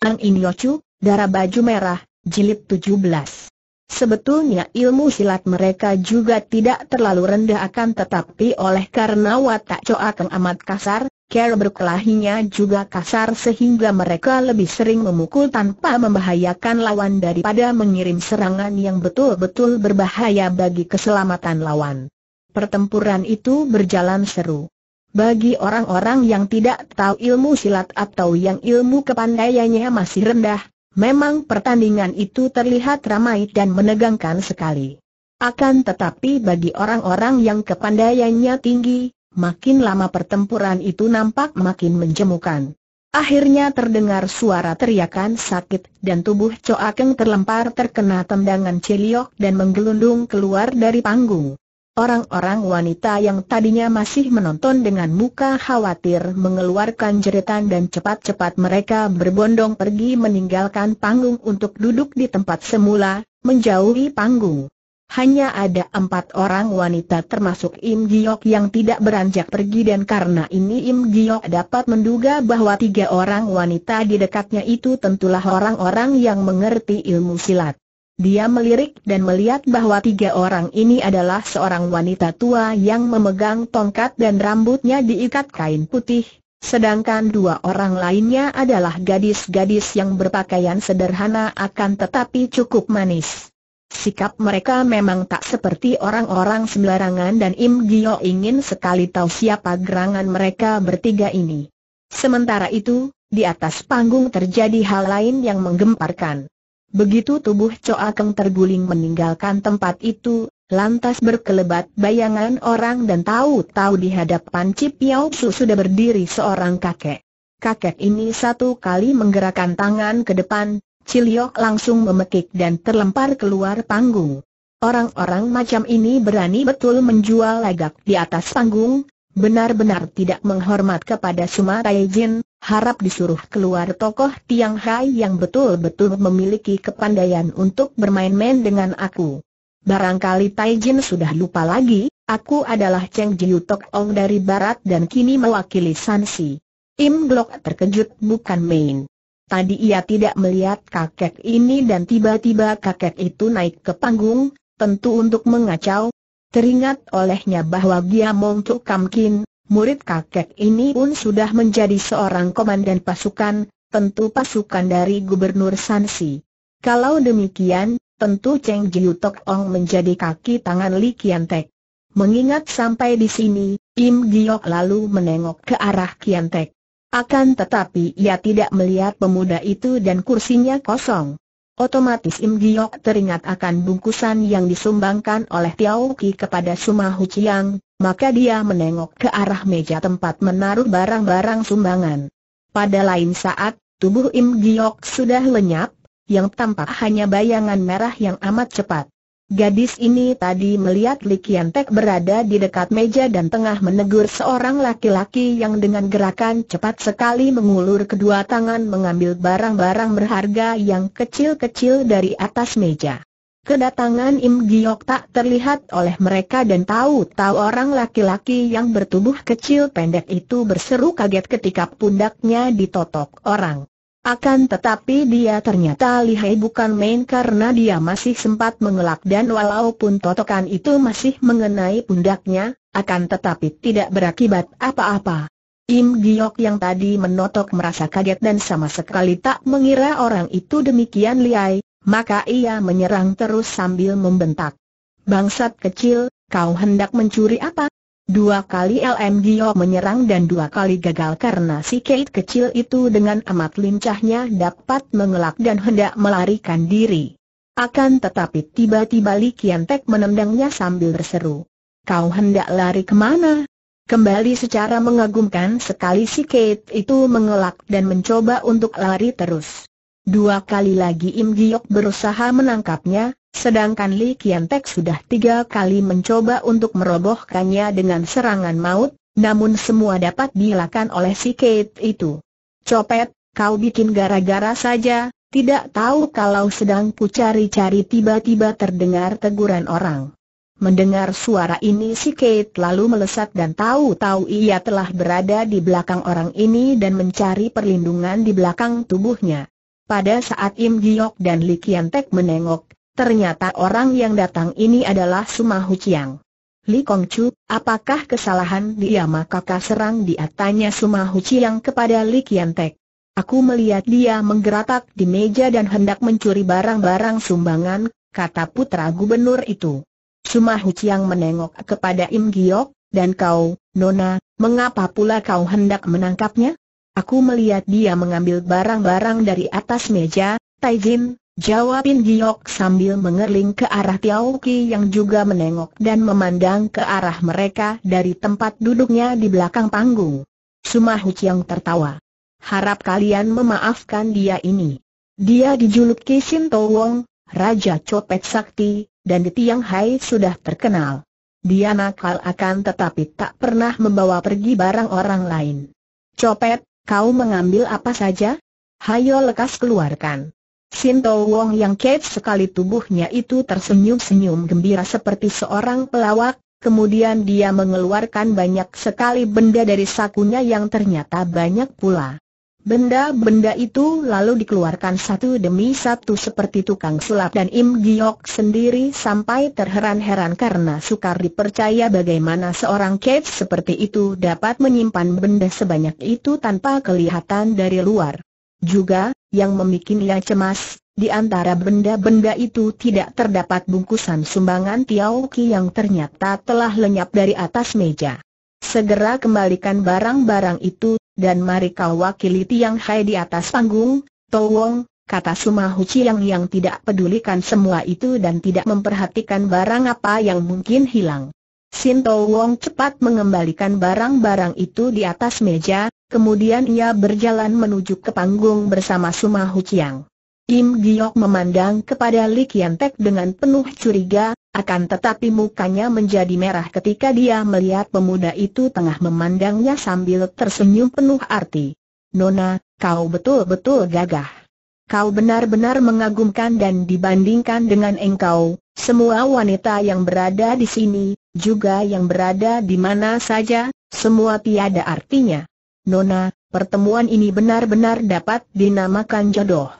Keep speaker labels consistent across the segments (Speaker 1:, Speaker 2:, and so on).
Speaker 1: Eng Inyocu, Darah Baju Merah, Jilid 17. Sebetulnya ilmu silat mereka juga tidak terlalu rendah akan tetapi oleh karena watak Coakeng amat kasar, cara berkelahinya juga kasar sehingga mereka lebih sering memukul tanpa membahayakan lawan daripada mengirim serangan yang betul-betul berbahaya bagi keselamatan lawan. Pertempuran itu berjalan seru. Bagi orang-orang yang tidak tahu ilmu silat atau yang ilmu kepandaiannya masih rendah, memang pertandingan itu terlihat ramai dan menegangkan sekali. Akan tetapi bagi orang-orang yang kepandaiannya tinggi, makin lama pertempuran itu nampak makin menjemukan. Akhirnya terdengar suara teriakan sakit dan tubuh Coakeng terlempar terkena tendangan Celiok dan menggelundung keluar dari panggung. Orang-orang wanita yang tadinya masih menonton dengan muka khawatir mengeluarkan jeritan dan cepat-cepat mereka berbondong pergi meninggalkan panggung untuk duduk di tempat semula, menjauhi panggung. Hanya ada empat orang wanita termasuk Im Giok yang tidak beranjak pergi dan karena ini Im Giok dapat menduga bahwa tiga orang wanita di dekatnya itu tentulah orang-orang yang mengerti ilmu silat. Dia melirik dan melihat bahwa tiga orang ini adalah seorang wanita tua yang memegang tongkat dan rambutnya diikat kain putih, sedangkan dua orang lainnya adalah gadis-gadis yang berpakaian sederhana akan tetapi cukup manis. Sikap mereka memang tak seperti orang-orang sembarangan dan Im Gio ingin sekali tahu siapa gerangan mereka bertiga ini. Sementara itu, di atas panggung terjadi hal lain yang menggemparkan. Begitu tubuh Coa Keng terguling meninggalkan tempat itu, lantas berkelebat bayangan orang dan tahu-tahu di hadapan Cip Yau Su sudah berdiri seorang kakek. Kakek ini satu kali menggerakkan tangan ke depan, Ciliok langsung memekik dan terlempar keluar panggung. Orang-orang macam ini berani betul menjual lagak di atas panggung, benar-benar tidak menghormat kepada Sumatai Jin, harap disuruh keluar tokoh Tiang Hai yang betul-betul memiliki kepandaian untuk bermain-main dengan aku. Barangkali Tai Jin sudah lupa lagi, aku adalah Cheng Jiu Tok Ong dari Barat dan kini mewakili Sansi. Im Glock terkejut bukan main. Tadi ia tidak melihat kakek ini dan tiba-tiba kakek itu naik ke panggung, tentu untuk mengacau. Teringat olehnya bahwa Gia Mong Tuk murid kakek ini pun sudah menjadi seorang komandan pasukan, tentu pasukan dari Gubernur Sansi. Kalau demikian, tentu Cheng Jiu Tok Ong menjadi kaki tangan Li Kian Mengingat sampai di sini, Im Giok lalu menengok ke arah Kian Akan tetapi ia tidak melihat pemuda itu dan kursinya kosong. Otomatis Im Giok teringat akan bungkusan yang disumbangkan oleh Tiao Ki kepada Hu Chiang, maka dia menengok ke arah meja tempat menaruh barang-barang sumbangan. Pada lain saat, tubuh Im Giok sudah lenyap, yang tampak hanya bayangan merah yang amat cepat. Gadis ini tadi melihat Li Kiantek berada di dekat meja dan tengah menegur seorang laki-laki yang dengan gerakan cepat sekali mengulur kedua tangan mengambil barang-barang berharga yang kecil-kecil dari atas meja. Kedatangan Im Giok tak terlihat oleh mereka dan tahu-tahu orang laki-laki yang bertubuh kecil pendek itu berseru kaget ketika pundaknya ditotok orang. Akan tetapi dia ternyata lihai bukan main karena dia masih sempat mengelak dan walaupun totokan itu masih mengenai pundaknya, akan tetapi tidak berakibat apa-apa. Im Giok yang tadi menotok merasa kaget dan sama sekali tak mengira orang itu demikian lihai, maka ia menyerang terus sambil membentak. Bangsat kecil, kau hendak mencuri apa? Dua kali LM Gio menyerang dan dua kali gagal karena si Kate kecil itu dengan amat lincahnya dapat mengelak dan hendak melarikan diri. Akan tetapi tiba-tiba Li Kiantek menendangnya sambil berseru. Kau hendak lari kemana? Kembali secara mengagumkan sekali si Kate itu mengelak dan mencoba untuk lari terus. Dua kali lagi Im Giok berusaha menangkapnya, Sedangkan Li Kiantek sudah tiga kali mencoba untuk merobohkannya dengan serangan maut, namun semua dapat dilakukan oleh si Kate itu. Copet, kau bikin gara-gara saja, tidak tahu kalau sedang ku cari-cari tiba-tiba terdengar teguran orang. Mendengar suara ini si Kate lalu melesat dan tahu-tahu ia telah berada di belakang orang ini dan mencari perlindungan di belakang tubuhnya. Pada saat Im Giok dan Li Kiantek menengok, Ternyata orang yang datang ini adalah Sumahu Chiang. Li Kong apakah kesalahan dia maka serang dia tanya Sumahu Chiang kepada Li Kian Aku melihat dia menggeratak di meja dan hendak mencuri barang-barang sumbangan, kata putra gubernur itu. Sumahu Chiang menengok kepada Im Giok, dan kau, Nona, mengapa pula kau hendak menangkapnya? Aku melihat dia mengambil barang-barang dari atas meja, Taijin, Jawabin Giok sambil mengerling ke arah Tiao Ki yang juga menengok dan memandang ke arah mereka dari tempat duduknya di belakang panggung. Sumahu Chiang tertawa. Harap kalian memaafkan dia ini. Dia dijuluki Shinto Wong, Raja Copet Sakti, dan di Tiang Hai sudah terkenal. Dia nakal akan tetapi tak pernah membawa pergi barang orang lain. Copet, kau mengambil apa saja? Hayo lekas keluarkan. Sinto Wong yang kait sekali tubuhnya itu tersenyum-senyum gembira seperti seorang pelawak, kemudian dia mengeluarkan banyak sekali benda dari sakunya yang ternyata banyak pula. Benda-benda itu lalu dikeluarkan satu demi satu seperti tukang sulap dan Im Giok sendiri sampai terheran-heran karena sukar dipercaya bagaimana seorang kait seperti itu dapat menyimpan benda sebanyak itu tanpa kelihatan dari luar. Juga, yang memikirnya cemas, di antara benda-benda itu tidak terdapat bungkusan sumbangan Tiao Ki yang ternyata telah lenyap dari atas meja. Segera kembalikan barang-barang itu, dan mari kau wakili Tiang Hai di atas panggung, Towong, kata Sumahu Chiang yang tidak pedulikan semua itu dan tidak memperhatikan barang apa yang mungkin hilang. Sin Towong cepat mengembalikan barang-barang itu di atas meja, Kemudian ia berjalan menuju ke panggung bersama Suma Huciang. Kim Giok memandang kepada Li Kian Tek dengan penuh curiga, akan tetapi mukanya menjadi merah ketika dia melihat pemuda itu tengah memandangnya sambil tersenyum penuh arti. Nona, kau betul-betul gagah. Kau benar-benar mengagumkan dan dibandingkan dengan engkau, semua wanita yang berada di sini, juga yang berada di mana saja, semua tiada artinya. Nona, pertemuan ini benar-benar dapat dinamakan jodoh.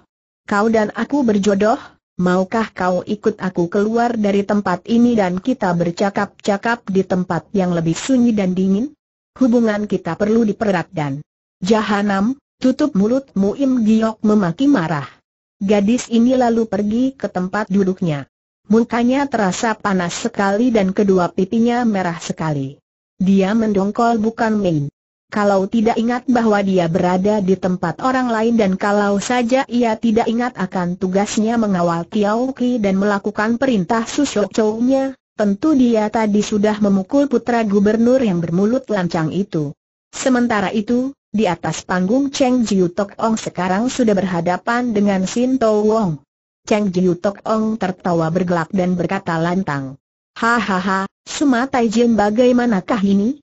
Speaker 1: Kau dan aku berjodoh? Maukah kau ikut aku keluar dari tempat ini dan kita bercakap-cakap di tempat yang lebih sunyi dan dingin? Hubungan kita perlu dipererat dan Jahanam, tutup mulutmu Im Giok memaki marah. Gadis ini lalu pergi ke tempat duduknya. Mukanya terasa panas sekali dan kedua pipinya merah sekali. Dia mendongkol bukan main kalau tidak ingat bahwa dia berada di tempat orang lain dan kalau saja ia tidak ingat akan tugasnya mengawal Tiao Ki dan melakukan perintah susok nya, tentu dia tadi sudah memukul putra gubernur yang bermulut lancang itu. Sementara itu, di atas panggung Cheng Jiu Tok Ong sekarang sudah berhadapan dengan Sin To Wong. Cheng Jiu Tok Ong tertawa bergelak dan berkata lantang. Hahaha, Sumatai Jin bagaimanakah ini?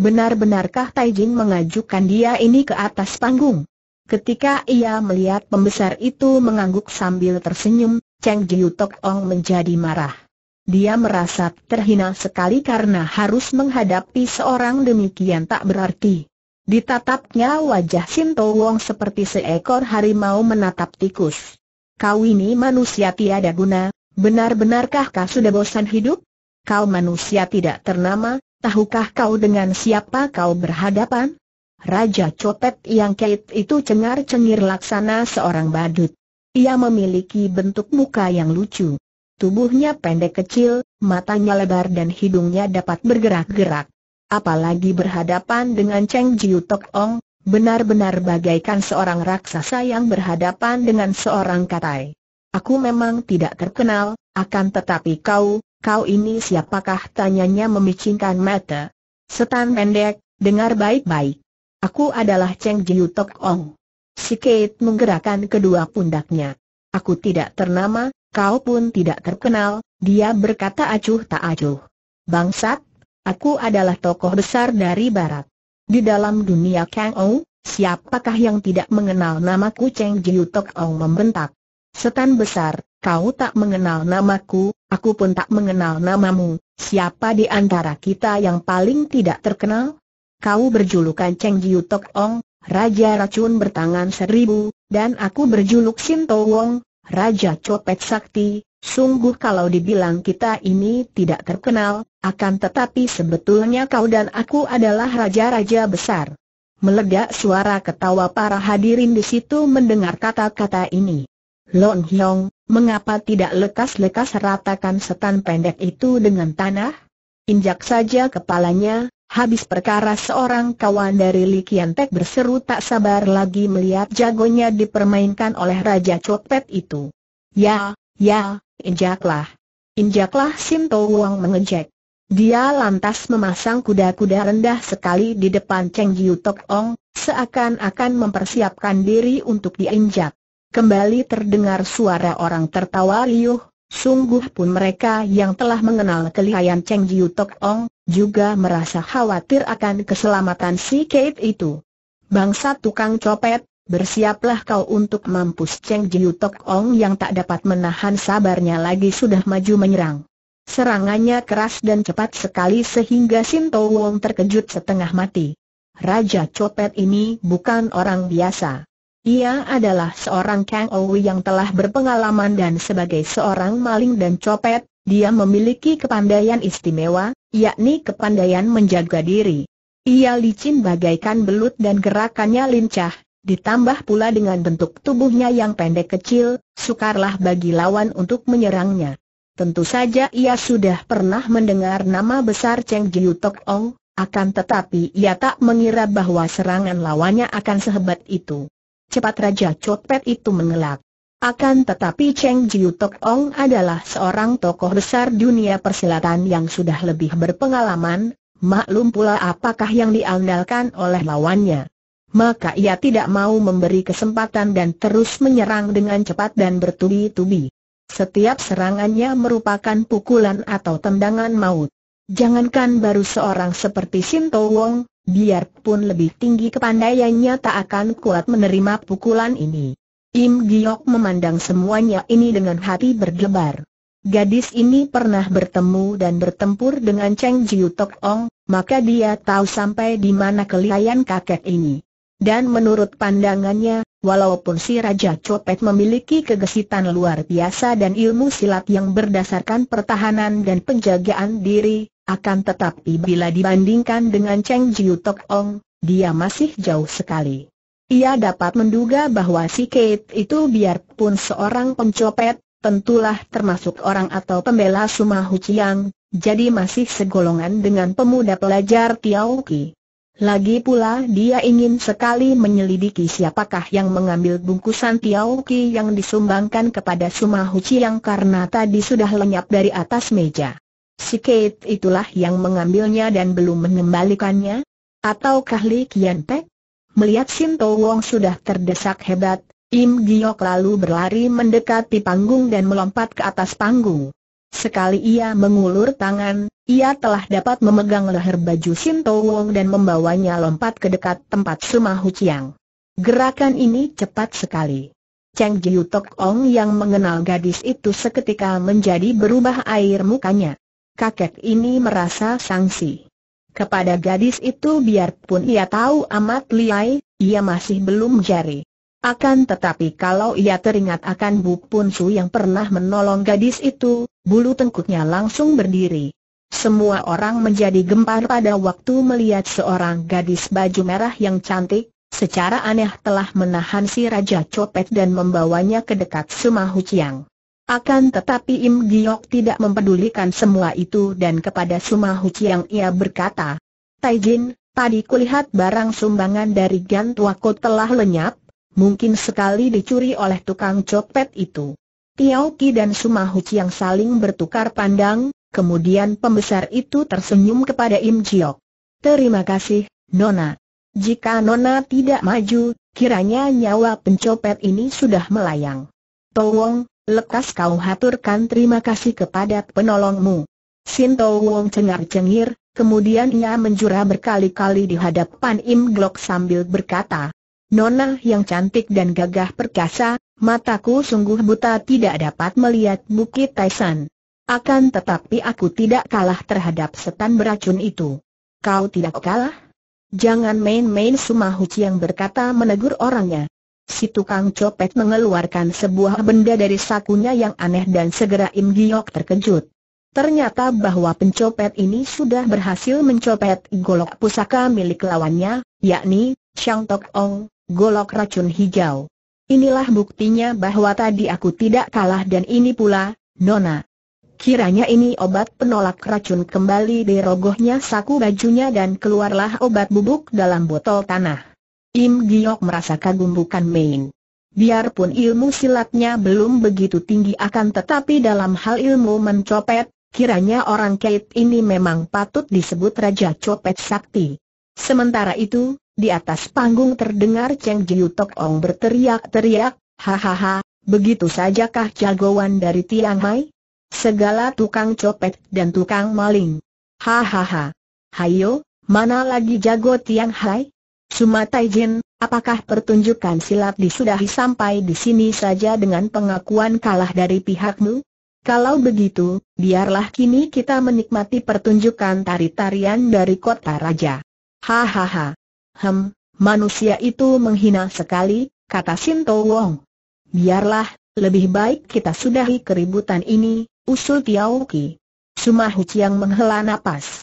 Speaker 1: Benar-benarkah Taijin mengajukan dia ini ke atas panggung? Ketika ia melihat pembesar itu mengangguk sambil tersenyum, Cheng Jiu Tok Ong menjadi marah. Dia merasa terhina sekali karena harus menghadapi seorang demikian tak berarti. Ditatapnya wajah Sinto Wong seperti seekor harimau menatap tikus. Kau ini manusia tiada guna, benar-benarkah kau sudah bosan hidup? Kau manusia tidak ternama, Tahukah kau dengan siapa kau berhadapan? Raja copet yang kait itu cengar-cengir laksana seorang badut. Ia memiliki bentuk muka yang lucu. Tubuhnya pendek kecil, matanya lebar dan hidungnya dapat bergerak-gerak. Apalagi berhadapan dengan Cheng Jiu Tok Ong, benar-benar bagaikan seorang raksasa yang berhadapan dengan seorang katai. Aku memang tidak terkenal, akan tetapi kau, kau ini siapakah tanyanya memicingkan mata. Setan pendek, dengar baik-baik. Aku adalah Cheng Jiu Tok Ong. Si Kate menggerakkan kedua pundaknya. Aku tidak ternama, kau pun tidak terkenal, dia berkata acuh tak acuh. Bangsat, aku adalah tokoh besar dari barat. Di dalam dunia Kang Ou, siapakah yang tidak mengenal namaku Cheng Jiu Tok Ong membentak. Setan besar, Kau tak mengenal namaku, aku pun tak mengenal namamu, siapa di antara kita yang paling tidak terkenal? Kau berjulukan Cheng Jiu Tok Ong, Raja Racun Bertangan Seribu, dan aku berjuluk Sinto Wong, Raja Copet Sakti, Sungguh kalau dibilang kita ini tidak terkenal, akan tetapi sebetulnya kau dan aku adalah raja-raja besar. Meledak suara ketawa para hadirin di situ mendengar kata-kata ini. Lon Hyong, mengapa tidak lekas-lekas ratakan setan pendek itu dengan tanah? Injak saja kepalanya, habis perkara seorang kawan dari Likian berseru tak sabar lagi melihat jagonya dipermainkan oleh Raja Copet itu. Ya, ya, injaklah. Injaklah Sinto Wang mengejek. Dia lantas memasang kuda-kuda rendah sekali di depan Cheng Jiu Tok Ong, seakan-akan mempersiapkan diri untuk diinjak. Kembali terdengar suara orang tertawa riuh, sungguh pun mereka yang telah mengenal kelihayan Cheng Jiu Tok Ong, juga merasa khawatir akan keselamatan si Kate itu. Bangsa tukang copet, Bersiaplah kau untuk mampus Cheng Jiu Tok Ong yang tak dapat menahan sabarnya lagi sudah maju menyerang. Serangannya keras dan cepat sekali sehingga Sinto Wong terkejut setengah mati. Raja copet ini bukan orang biasa. Ia adalah seorang Kang Owi yang telah berpengalaman dan sebagai seorang maling dan copet, dia memiliki kepandaian istimewa, yakni kepandaian menjaga diri. Ia licin bagaikan belut dan gerakannya lincah, ditambah pula dengan bentuk tubuhnya yang pendek kecil, sukarlah bagi lawan untuk menyerangnya. Tentu saja ia sudah pernah mendengar nama besar Cheng Jiu Tok Ong, akan tetapi ia tak mengira bahwa serangan lawannya akan sehebat itu cepat Raja Copet itu mengelak. Akan tetapi Cheng Jiu Tok Ong adalah seorang tokoh besar dunia persilatan yang sudah lebih berpengalaman, maklum pula apakah yang diandalkan oleh lawannya. Maka ia tidak mau memberi kesempatan dan terus menyerang dengan cepat dan bertubi-tubi. Setiap serangannya merupakan pukulan atau tendangan maut. Jangankan baru seorang seperti Sinto Wong, biarpun lebih tinggi kepandaiannya tak akan kuat menerima pukulan ini. Im Giok memandang semuanya ini dengan hati berdebar. Gadis ini pernah bertemu dan bertempur dengan Cheng Jiu Tok Ong, maka dia tahu sampai di mana kelihayan kakek ini. Dan menurut pandangannya, walaupun si Raja Copet memiliki kegesitan luar biasa dan ilmu silat yang berdasarkan pertahanan dan penjagaan diri, akan tetapi bila dibandingkan dengan Cheng Jiu Tok Ong, dia masih jauh sekali. Ia dapat menduga bahwa si Kate itu biarpun seorang pencopet, tentulah termasuk orang atau pembela Sumahu Chiang, jadi masih segolongan dengan pemuda pelajar Tiao Ki. Lagi pula dia ingin sekali menyelidiki siapakah yang mengambil bungkusan Tiao Ki yang disumbangkan kepada Sumahu Chiang karena tadi sudah lenyap dari atas meja. Si Kate itulah yang mengambilnya dan belum mengembalikannya? Ataukah Li Kian Pek? Melihat Sinto Wong sudah terdesak hebat, Im Giok lalu berlari mendekati panggung dan melompat ke atas panggung. Sekali ia mengulur tangan, ia telah dapat memegang leher baju Sinto Wong dan membawanya lompat ke dekat tempat Sumahu Chiang. Gerakan ini cepat sekali. Cheng Jiu Tok Ong yang mengenal gadis itu seketika menjadi berubah air mukanya kakek ini merasa sangsi. Kepada gadis itu biarpun ia tahu amat liai, ia masih belum jari. Akan tetapi kalau ia teringat akan Bu Pun Su yang pernah menolong gadis itu, bulu tengkuknya langsung berdiri. Semua orang menjadi gempar pada waktu melihat seorang gadis baju merah yang cantik, secara aneh telah menahan si Raja Copet dan membawanya ke dekat Sumahu Chiang. Akan tetapi Im Giok tidak mempedulikan semua itu dan kepada Suma Huci ia berkata, Taijin, tadi kulihat barang sumbangan dari Gan Tuako telah lenyap, mungkin sekali dicuri oleh tukang copet itu. Tiao Ki dan Suma Huci saling bertukar pandang, kemudian pembesar itu tersenyum kepada Im Giok. Terima kasih, Nona. Jika Nona tidak maju, kiranya nyawa pencopet ini sudah melayang. Tolong, Lekas kau haturkan terima kasih kepada penolongmu. Sinto Wong cengar-cengir, kemudian ia menjura berkali-kali di hadapan Im Glock sambil berkata, Nona yang cantik dan gagah perkasa, mataku sungguh buta tidak dapat melihat Bukit Taisan. Akan tetapi aku tidak kalah terhadap setan beracun itu. Kau tidak kalah? Jangan main-main Sumahuci yang berkata menegur orangnya. Si tukang copet mengeluarkan sebuah benda dari sakunya yang aneh dan segera Im Giok terkejut. Ternyata bahwa pencopet ini sudah berhasil mencopet golok pusaka milik lawannya, yakni Shang Tok Ong, golok racun hijau. Inilah buktinya bahwa tadi aku tidak kalah dan ini pula, Nona. Kiranya ini obat penolak racun kembali dirogohnya saku bajunya dan keluarlah obat bubuk dalam botol tanah. Im Giok merasa kagum bukan main. Biarpun ilmu silatnya belum begitu tinggi akan tetapi dalam hal ilmu mencopet, kiranya orang Kate ini memang patut disebut Raja Copet Sakti. Sementara itu, di atas panggung terdengar Cheng Jiu Tok Ong berteriak-teriak, hahaha, begitu sajakah jagoan dari Tiang Mai? Segala tukang copet dan tukang maling. Hahaha. Hayo, mana lagi jago Tiang Hai? Cuma Taijin, apakah pertunjukan silat disudahi sampai di sini saja dengan pengakuan kalah dari pihakmu? Kalau begitu, biarlah kini kita menikmati pertunjukan tari-tarian dari kota raja. Hahaha. Hem, manusia itu menghina sekali, kata Sinto Wong. Biarlah, lebih baik kita sudahi keributan ini, usul Tiao Ki. yang menghela napas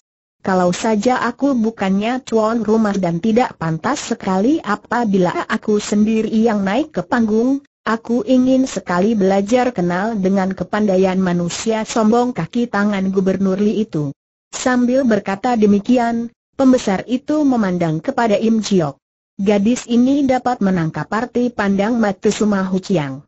Speaker 1: kalau saja aku bukannya tuan rumah dan tidak pantas sekali apabila aku sendiri yang naik ke panggung, aku ingin sekali belajar kenal dengan kepandaian manusia sombong kaki tangan Gubernur Li itu. Sambil berkata demikian, pembesar itu memandang kepada Im Jiok. Gadis ini dapat menangkap arti pandang mata Sumahu Huchiang.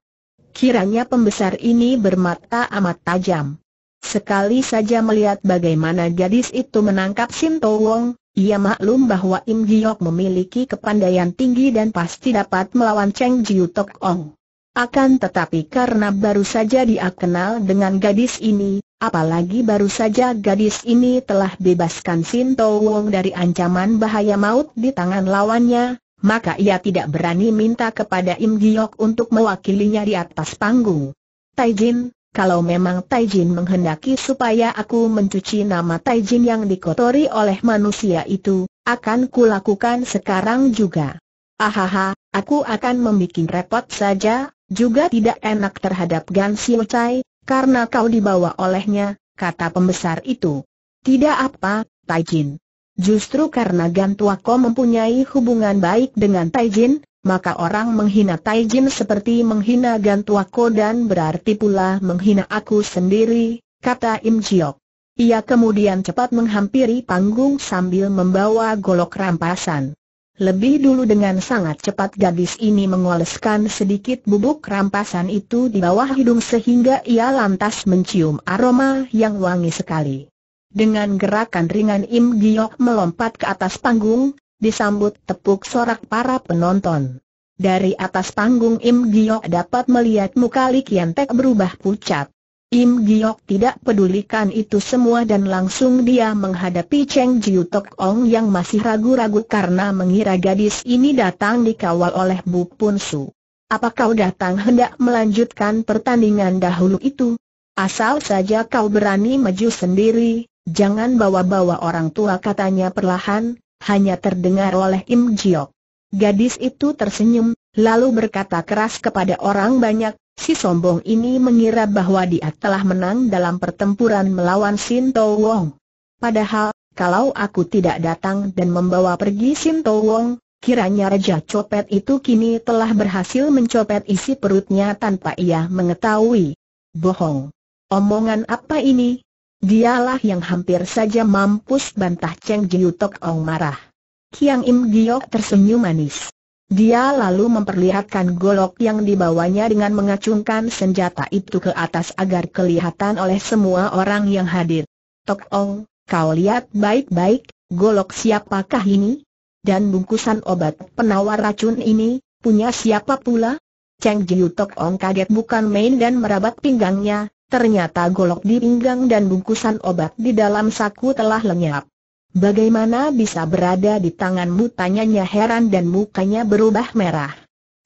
Speaker 1: Kiranya pembesar ini bermata amat tajam. Sekali saja melihat bagaimana gadis itu menangkap Sim To Wong, ia maklum bahwa Im Giok memiliki kepandaian tinggi dan pasti dapat melawan Cheng Jiu Tok Ong. Akan tetapi karena baru saja dia kenal dengan gadis ini, apalagi baru saja gadis ini telah bebaskan Sinto Wong dari ancaman bahaya maut di tangan lawannya, maka ia tidak berani minta kepada Im Giok untuk mewakilinya di atas panggung. Tai Jin kalau memang Taijin menghendaki supaya aku mencuci nama Taijin yang dikotori oleh manusia itu, akan kulakukan sekarang juga. Ahaha, aku akan membuat repot saja, juga tidak enak terhadap Gan Siu Chai, karena kau dibawa olehnya, kata pembesar itu. Tidak apa, Taijin. Justru karena Gan Ko mempunyai hubungan baik dengan Taijin, maka orang menghina Taijin seperti menghina Gantuako dan berarti pula menghina aku sendiri, kata Im Jiok. Ia kemudian cepat menghampiri panggung sambil membawa golok rampasan. Lebih dulu dengan sangat cepat gadis ini mengoleskan sedikit bubuk rampasan itu di bawah hidung sehingga ia lantas mencium aroma yang wangi sekali. Dengan gerakan ringan Im Giok melompat ke atas panggung, disambut tepuk sorak para penonton. Dari atas panggung Im Giok dapat melihat muka Li Kian Tek berubah pucat. Im Giok tidak pedulikan itu semua dan langsung dia menghadapi Cheng Jiu Tok Ong yang masih ragu-ragu karena mengira gadis ini datang dikawal oleh Bu Pun Su. Apa kau datang hendak melanjutkan pertandingan dahulu itu? Asal saja kau berani maju sendiri, jangan bawa-bawa orang tua katanya perlahan, hanya terdengar oleh Im Jiok. Gadis itu tersenyum, lalu berkata keras kepada orang banyak, si sombong ini mengira bahwa dia telah menang dalam pertempuran melawan Sin To Wong. Padahal, kalau aku tidak datang dan membawa pergi Sin To Wong, kiranya Raja Copet itu kini telah berhasil mencopet isi perutnya tanpa ia mengetahui. Bohong. Omongan apa ini? Dialah yang hampir saja mampus bantah Cheng Jiu Tok Ong marah. Kiang Im Giok tersenyum manis. Dia lalu memperlihatkan golok yang dibawanya dengan mengacungkan senjata itu ke atas agar kelihatan oleh semua orang yang hadir. Tok Ong, kau lihat baik-baik, golok siapakah ini? Dan bungkusan obat penawar racun ini, punya siapa pula? Cheng Jiu Tok Ong kaget bukan main dan merabat pinggangnya, ternyata golok di pinggang dan bungkusan obat di dalam saku telah lenyap. Bagaimana bisa berada di tanganmu tanyanya heran dan mukanya berubah merah.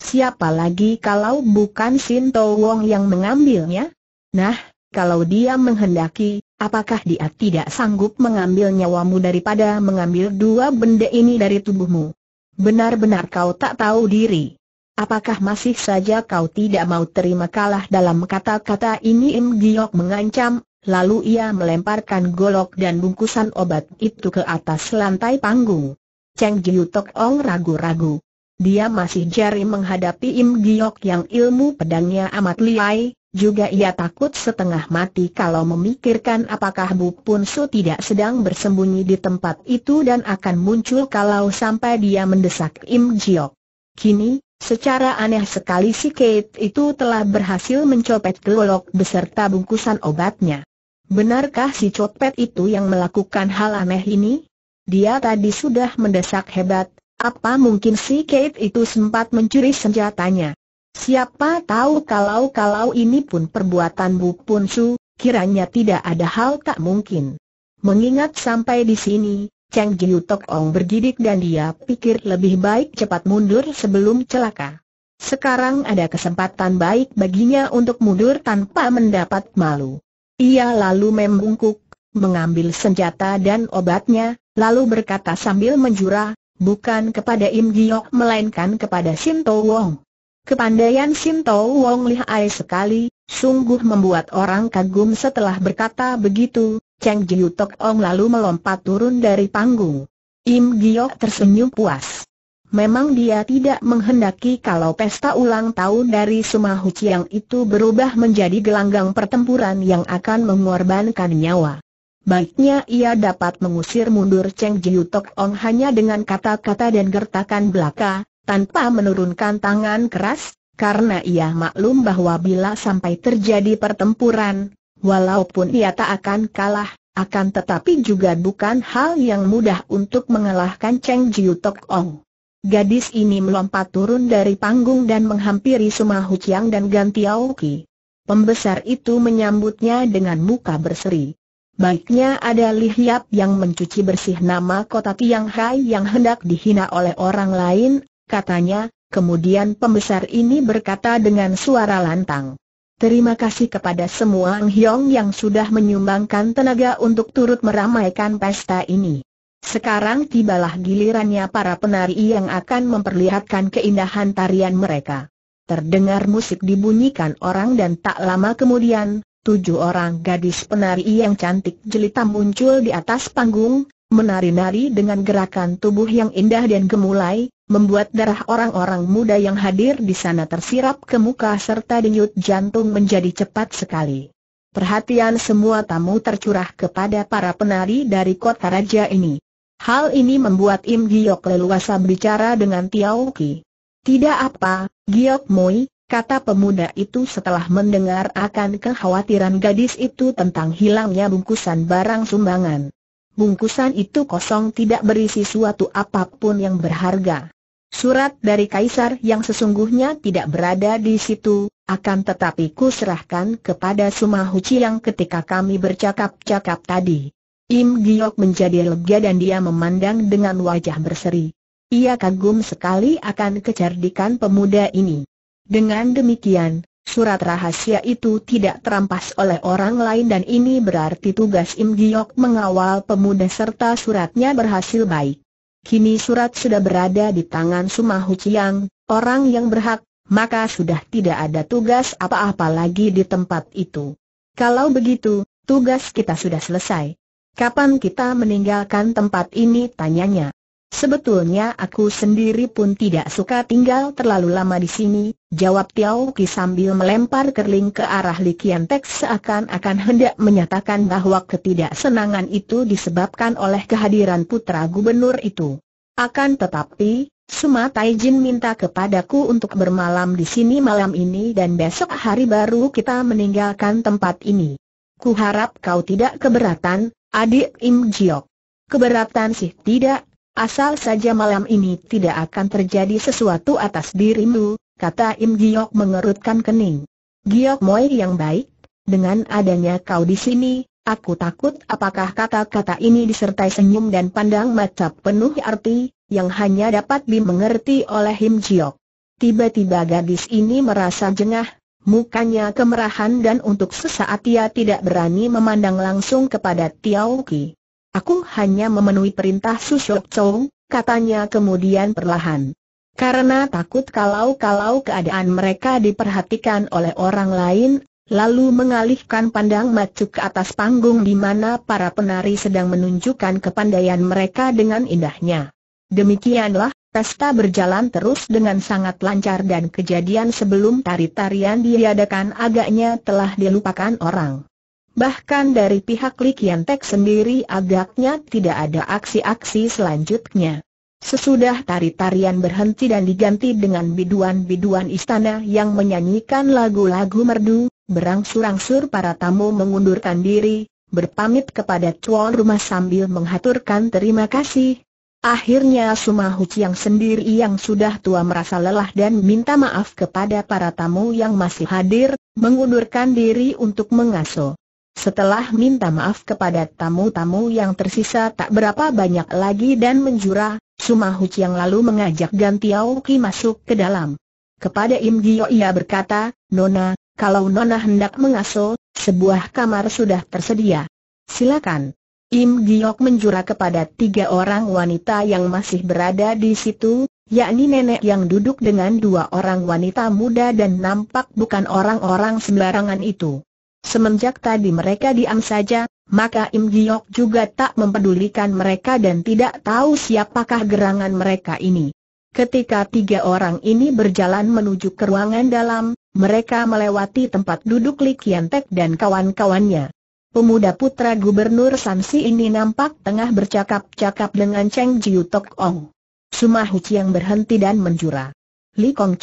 Speaker 1: Siapa lagi kalau bukan Sinto Wong yang mengambilnya? Nah, kalau dia menghendaki, apakah dia tidak sanggup mengambil nyawamu daripada mengambil dua benda ini dari tubuhmu? Benar-benar kau tak tahu diri. Apakah masih saja kau tidak mau terima kalah dalam kata-kata ini Im Giok mengancam, lalu ia melemparkan golok dan bungkusan obat itu ke atas lantai panggung. Cheng Jiu Tok Ong ragu-ragu. Dia masih jari menghadapi Im Giok yang ilmu pedangnya amat liai, juga ia takut setengah mati kalau memikirkan apakah Bu Pun Su tidak sedang bersembunyi di tempat itu dan akan muncul kalau sampai dia mendesak Im Giok. Kini, Secara aneh sekali si Kate itu telah berhasil mencopet gelolok beserta bungkusan obatnya. Benarkah si copet itu yang melakukan hal aneh ini? Dia tadi sudah mendesak hebat, apa mungkin si Kate itu sempat mencuri senjatanya? Siapa tahu kalau-kalau ini pun perbuatan Bu Punsu, kiranya tidak ada hal tak mungkin. Mengingat sampai di sini, Cheng Giu Tok Ong bergidik dan dia pikir lebih baik cepat mundur sebelum celaka. Sekarang ada kesempatan baik baginya untuk mundur tanpa mendapat malu. Ia lalu membungkuk, mengambil senjata dan obatnya, lalu berkata sambil menjura, bukan kepada Im Giok melainkan kepada Sim Sinto Wong. Kepandaian Sim Sinto Wong lihai sekali, sungguh membuat orang kagum setelah berkata begitu, Cheng Jiu Tok Ong lalu melompat turun dari panggung. Im Giok tersenyum puas. Memang dia tidak menghendaki kalau pesta ulang tahun dari Sumahu Chiang itu berubah menjadi gelanggang pertempuran yang akan mengorbankan nyawa. Baiknya ia dapat mengusir mundur Cheng Jiu Tok Ong hanya dengan kata-kata dan gertakan belaka, tanpa menurunkan tangan keras, karena ia maklum bahwa bila sampai terjadi pertempuran, Walaupun ia tak akan kalah, akan tetapi juga bukan hal yang mudah untuk mengalahkan Cheng Jiu Tok Ong. Gadis ini melompat turun dari panggung dan menghampiri Suma Huciang dan Gan Tiao Ki. Pembesar itu menyambutnya dengan muka berseri. Baiknya ada Li Hiap yang mencuci bersih nama kota Tiang Hai yang hendak dihina oleh orang lain, katanya, kemudian pembesar ini berkata dengan suara lantang. Terima kasih kepada semua Ang Hyong yang sudah menyumbangkan tenaga untuk turut meramaikan pesta ini. Sekarang tibalah gilirannya para penari yang akan memperlihatkan keindahan tarian mereka. Terdengar musik dibunyikan orang dan tak lama kemudian, tujuh orang gadis penari yang cantik jelita muncul di atas panggung, menari-nari dengan gerakan tubuh yang indah dan gemulai, membuat darah orang-orang muda yang hadir di sana tersirap ke muka serta denyut jantung menjadi cepat sekali. Perhatian semua tamu tercurah kepada para penari dari kota raja ini. Hal ini membuat Im Giok leluasa berbicara dengan Tiao Ki. Tidak apa, Giok Moi, kata pemuda itu setelah mendengar akan kekhawatiran gadis itu tentang hilangnya bungkusan barang sumbangan. Bungkusan itu kosong tidak berisi suatu apapun yang berharga. Surat dari Kaisar yang sesungguhnya tidak berada di situ, akan tetapi ku serahkan kepada Sumahuci yang ketika kami bercakap-cakap tadi. Im Giok menjadi lega dan dia memandang dengan wajah berseri. Ia kagum sekali akan kecerdikan pemuda ini. Dengan demikian, surat rahasia itu tidak terampas oleh orang lain dan ini berarti tugas Im Giok mengawal pemuda serta suratnya berhasil baik. Kini surat sudah berada di tangan Sumahu Ciang, orang yang berhak, maka sudah tidak ada tugas apa-apa lagi di tempat itu. Kalau begitu, tugas kita sudah selesai. Kapan kita meninggalkan tempat ini? Tanyanya. Sebetulnya aku sendiri pun tidak suka tinggal terlalu lama di sini, Jawab Tiao Ki sambil melempar kerling ke arah Likian Tek seakan-akan hendak menyatakan bahwa ketidaksenangan itu disebabkan oleh kehadiran putra gubernur itu. Akan tetapi, Suma Jin minta kepadaku untuk bermalam di sini malam ini dan besok hari baru kita meninggalkan tempat ini. Kuharap kau tidak keberatan, adik Im Jiok. Keberatan sih tidak, asal saja malam ini tidak akan terjadi sesuatu atas dirimu, kata Im Giok mengerutkan kening. Giok Moi yang baik, dengan adanya kau di sini, aku takut apakah kata-kata ini disertai senyum dan pandang mata penuh arti, yang hanya dapat dimengerti oleh Im Giok. Tiba-tiba gadis ini merasa jengah, mukanya kemerahan dan untuk sesaat ia tidak berani memandang langsung kepada Tiao Ki. Aku hanya memenuhi perintah Susyok Chong, katanya kemudian perlahan. Karena takut kalau-kalau keadaan mereka diperhatikan oleh orang lain, lalu mengalihkan pandang macu ke atas panggung di mana para penari sedang menunjukkan kepandaian mereka dengan indahnya. Demikianlah, pesta berjalan terus dengan sangat lancar dan kejadian sebelum tari-tarian diadakan agaknya telah dilupakan orang. Bahkan dari pihak Likian Tek sendiri agaknya tidak ada aksi-aksi selanjutnya. Sesudah tari-tarian berhenti dan diganti dengan biduan-biduan istana yang menyanyikan lagu-lagu merdu, berangsur-angsur para tamu mengundurkan diri, berpamit kepada tuan rumah sambil menghaturkan terima kasih. Akhirnya Sumahu Chiang sendiri yang sudah tua merasa lelah dan minta maaf kepada para tamu yang masih hadir, mengundurkan diri untuk mengasuh. Setelah minta maaf kepada tamu-tamu yang tersisa tak berapa banyak lagi dan menjura, Sumahuc yang lalu mengajak Gan Ki masuk ke dalam. Kepada Im Gio ia berkata, Nona, kalau Nona hendak mengaso, sebuah kamar sudah tersedia. Silakan. Im Giok menjura kepada tiga orang wanita yang masih berada di situ, yakni nenek yang duduk dengan dua orang wanita muda dan nampak bukan orang-orang sembarangan itu. Semenjak tadi mereka diam saja, maka Im Giok juga tak mempedulikan mereka dan tidak tahu siapakah gerangan mereka ini. Ketika tiga orang ini berjalan menuju ke ruangan dalam, mereka melewati tempat duduk Li Kiantek dan kawan-kawannya. Pemuda putra Gubernur Sansi ini nampak tengah bercakap-cakap dengan Cheng Jiu Tok Ong. Sumahuci yang berhenti dan menjura. Li Kong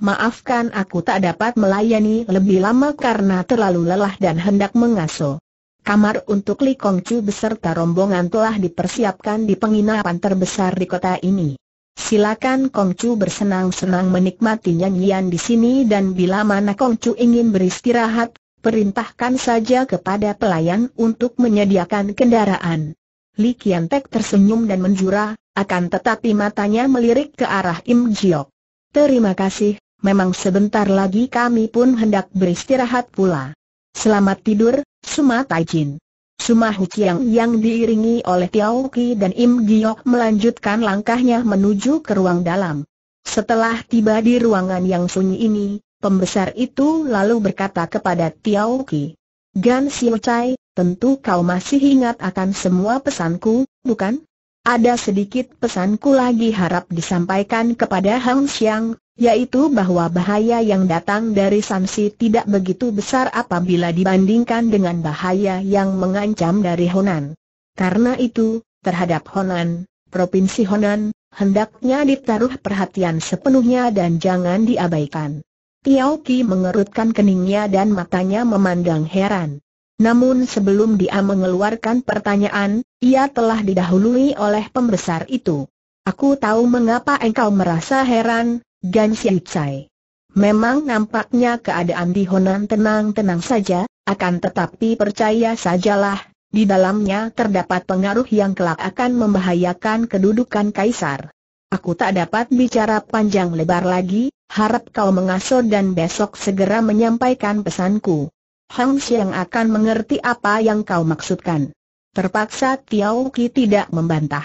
Speaker 1: Maafkan aku tak dapat melayani lebih lama karena terlalu lelah dan hendak mengaso. Kamar untuk Li Kongcu beserta rombongan telah dipersiapkan di penginapan terbesar di kota ini. Silakan Kongcu bersenang-senang menikmati nyanyian di sini dan bila mana Kongcu ingin beristirahat, perintahkan saja kepada pelayan untuk menyediakan kendaraan. Li Kian Tek tersenyum dan menjurah, akan tetapi matanya melirik ke arah Im Jiok. Terima kasih, memang sebentar lagi kami pun hendak beristirahat pula. Selamat tidur, Suma Taijin. Suma Huqiang yang diiringi oleh Tiao Qi dan Im Giok melanjutkan langkahnya menuju ke ruang dalam. Setelah tiba di ruangan yang sunyi ini, pembesar itu lalu berkata kepada Tiao Qi. Gan Siu Chai, tentu kau masih ingat akan semua pesanku, bukan? Ada sedikit pesanku lagi harap disampaikan kepada Hang Xiang, yaitu bahwa bahaya yang datang dari Sansi tidak begitu besar apabila dibandingkan dengan bahaya yang mengancam dari Honan. Karena itu, terhadap Honan, Provinsi Honan, hendaknya ditaruh perhatian sepenuhnya dan jangan diabaikan. Tiao Ki mengerutkan keningnya dan matanya memandang heran. Namun sebelum dia mengeluarkan pertanyaan, ia telah didahului oleh pembesar itu. Aku tahu mengapa engkau merasa heran, Gan Xiaocai. Memang nampaknya keadaan di Honan tenang-tenang saja, akan tetapi percaya sajalah, di dalamnya terdapat pengaruh yang kelak akan membahayakan kedudukan kaisar. Aku tak dapat bicara panjang lebar lagi, harap kau mengasuh dan besok segera menyampaikan pesanku. Hang Xiang akan mengerti apa yang kau maksudkan. Terpaksa Tiau Ki tidak membantah.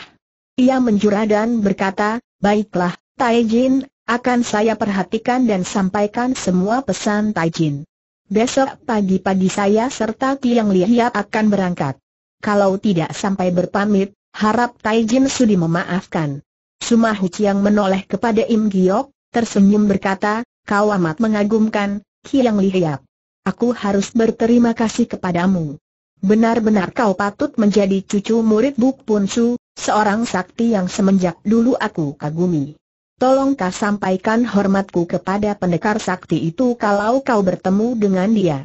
Speaker 1: Ia menjura dan berkata, baiklah, Tai Jin, akan saya perhatikan dan sampaikan semua pesan Tai Jin. Besok pagi-pagi saya serta Tiang Lihia akan berangkat. Kalau tidak sampai berpamit, harap Tai Jin sudi memaafkan. Sumahuci Chiang menoleh kepada Im Giok, tersenyum berkata, kau amat mengagumkan, Kiang Lihia. Aku harus berterima kasih kepadamu. Benar-benar kau patut menjadi cucu murid Buk Punsu, seorang sakti yang semenjak dulu aku kagumi. Tolongkah sampaikan hormatku kepada pendekar sakti itu kalau kau bertemu dengan dia.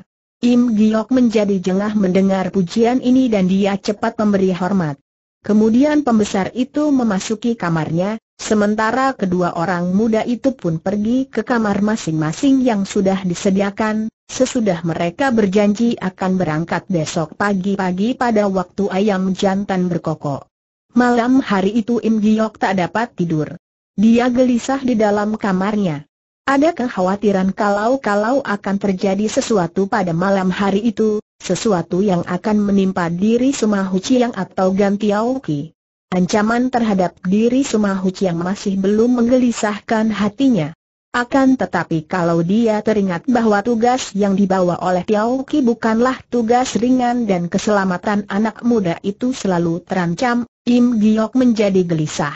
Speaker 1: Im Giok menjadi jengah mendengar pujian ini dan dia cepat memberi hormat. Kemudian pembesar itu memasuki kamarnya, Sementara kedua orang muda itu pun pergi ke kamar masing-masing yang sudah disediakan, sesudah mereka berjanji akan berangkat besok pagi-pagi pada waktu ayam jantan berkokok. Malam hari itu Im Giok tak dapat tidur. Dia gelisah di dalam kamarnya. Ada kekhawatiran kalau-kalau akan terjadi sesuatu pada malam hari itu, sesuatu yang akan menimpa diri Sumahuci yang atau Gantiauki. Ancaman terhadap diri Sumahu yang masih belum menggelisahkan hatinya. Akan tetapi kalau dia teringat bahwa tugas yang dibawa oleh Tiao Ki bukanlah tugas ringan dan keselamatan anak muda itu selalu terancam, Im Giok menjadi gelisah.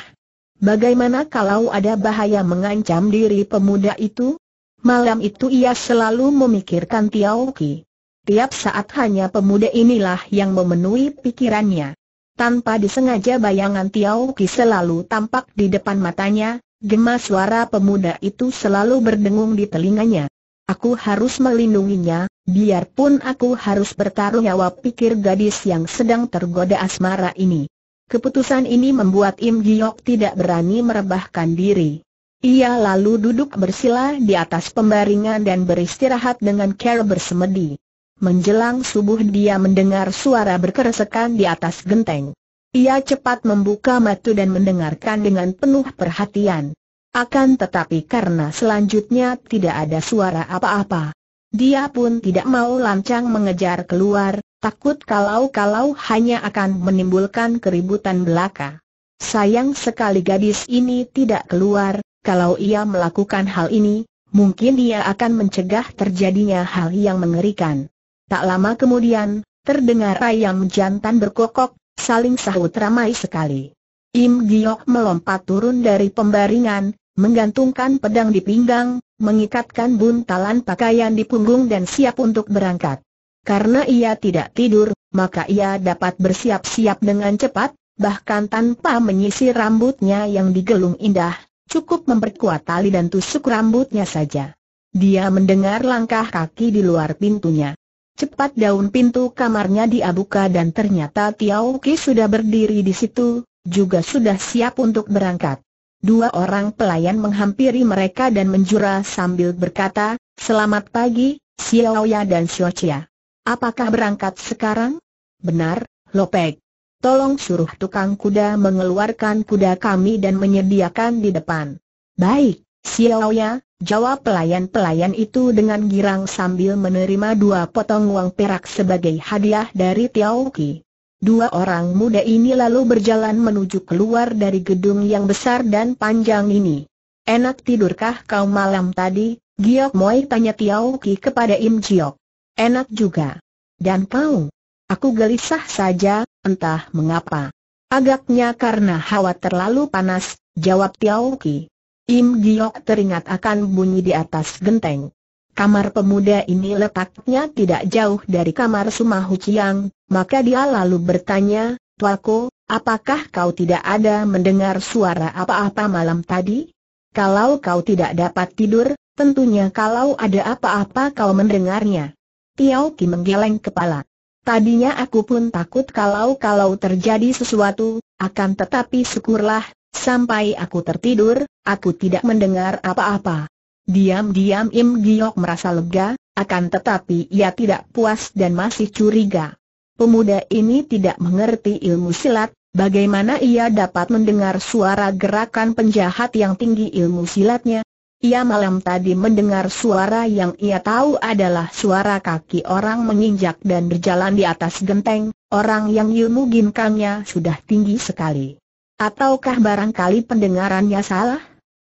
Speaker 1: Bagaimana kalau ada bahaya mengancam diri pemuda itu? Malam itu ia selalu memikirkan Tiao Ki. Tiap saat hanya pemuda inilah yang memenuhi pikirannya. Tanpa disengaja bayangan Tiau Ki selalu tampak di depan matanya, Gemas suara pemuda itu selalu berdengung di telinganya. Aku harus melindunginya, biarpun aku harus bertarung nyawa pikir gadis yang sedang tergoda asmara ini. Keputusan ini membuat Im Giok tidak berani merebahkan diri. Ia lalu duduk bersila di atas pembaringan dan beristirahat dengan cara bersemedi. Menjelang subuh dia mendengar suara berkeresekan di atas genteng. Ia cepat membuka mata dan mendengarkan dengan penuh perhatian. Akan tetapi karena selanjutnya tidak ada suara apa-apa. Dia pun tidak mau lancang mengejar keluar, takut kalau-kalau hanya akan menimbulkan keributan belaka. Sayang sekali gadis ini tidak keluar, kalau ia melakukan hal ini, mungkin dia akan mencegah terjadinya hal yang mengerikan. Tak lama kemudian, terdengar ayam jantan berkokok, saling sahut ramai sekali. Im Giok melompat turun dari pembaringan, menggantungkan pedang di pinggang, mengikatkan buntalan pakaian di punggung dan siap untuk berangkat. Karena ia tidak tidur, maka ia dapat bersiap-siap dengan cepat, bahkan tanpa menyisir rambutnya yang digelung indah, cukup memperkuat tali dan tusuk rambutnya saja. Dia mendengar langkah kaki di luar pintunya. Cepat daun pintu kamarnya diabuka dan ternyata Tiao Ki sudah berdiri di situ, juga sudah siap untuk berangkat. Dua orang pelayan menghampiri mereka dan menjura sambil berkata, Selamat pagi, Xiaoya dan Xiochia. Apakah berangkat sekarang? Benar, Lopek. Tolong suruh tukang kuda mengeluarkan kuda kami dan menyediakan di depan. Baik, Xiaoya, Jawab pelayan-pelayan itu dengan girang sambil menerima dua potong uang perak sebagai hadiah dari Tiao Ki. Dua orang muda ini lalu berjalan menuju keluar dari gedung yang besar dan panjang ini. Enak tidurkah kau malam tadi? Giok Moi tanya Tiao Ki kepada Im Jiok. Enak juga. Dan kau? Aku gelisah saja, entah mengapa. Agaknya karena hawa terlalu panas, jawab Tiao Ki. Im Giok teringat akan bunyi di atas genteng. Kamar pemuda ini letaknya tidak jauh dari kamar Sumahu Chiang, maka dia lalu bertanya, Tuako, apakah kau tidak ada mendengar suara apa-apa malam tadi? Kalau kau tidak dapat tidur, tentunya kalau ada apa-apa kau mendengarnya. Tiao Ki menggeleng kepala. Tadinya aku pun takut kalau-kalau terjadi sesuatu, akan tetapi syukurlah, Sampai aku tertidur, aku tidak mendengar apa-apa. Diam-diam Im Giok merasa lega, akan tetapi ia tidak puas dan masih curiga. Pemuda ini tidak mengerti ilmu silat, bagaimana ia dapat mendengar suara gerakan penjahat yang tinggi ilmu silatnya. Ia malam tadi mendengar suara yang ia tahu adalah suara kaki orang menginjak dan berjalan di atas genteng, orang yang ilmu ginkangnya sudah tinggi sekali. Ataukah barangkali pendengarannya salah?